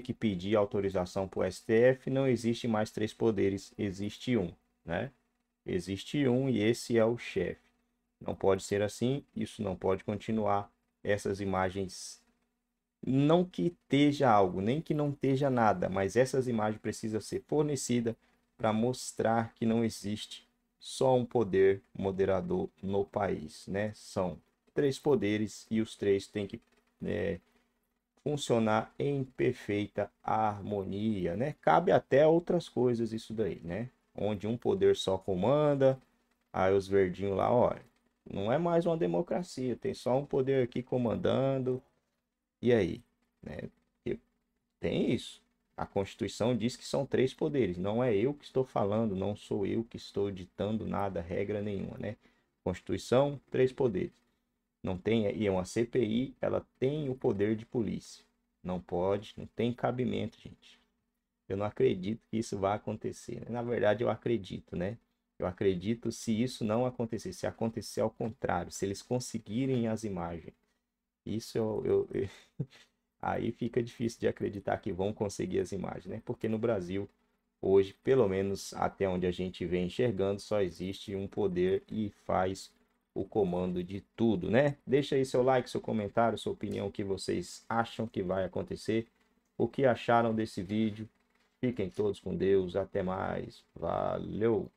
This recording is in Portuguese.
que pedir autorização para o STF, não existe mais três poderes, existe um, né? Existe um e esse é o chefe. Não pode ser assim, isso não pode continuar. Essas imagens, não que esteja algo, nem que não esteja nada, mas essas imagens precisam ser fornecidas para mostrar que não existe só um poder moderador no país, né? São três poderes e os três têm que é, funcionar em perfeita harmonia, né? Cabe até outras coisas isso daí, né? Onde um poder só comanda, aí os verdinhos lá, olha, não é mais uma democracia, tem só um poder aqui comandando. E aí, né? Tem isso. A Constituição diz que são três poderes, não é eu que estou falando, não sou eu que estou ditando nada, regra nenhuma, né? Constituição, três poderes não tem e é uma CPI, ela tem o poder de polícia. Não pode, não tem cabimento, gente. Eu não acredito que isso vá acontecer. Né? Na verdade, eu acredito, né? Eu acredito se isso não acontecer, se acontecer ao contrário, se eles conseguirem as imagens. Isso eu, eu aí fica difícil de acreditar que vão conseguir as imagens, né? Porque no Brasil hoje, pelo menos até onde a gente vem enxergando, só existe um poder e faz o comando de tudo, né? Deixa aí seu like, seu comentário, sua opinião, o que vocês acham que vai acontecer, o que acharam desse vídeo. Fiquem todos com Deus, até mais, valeu!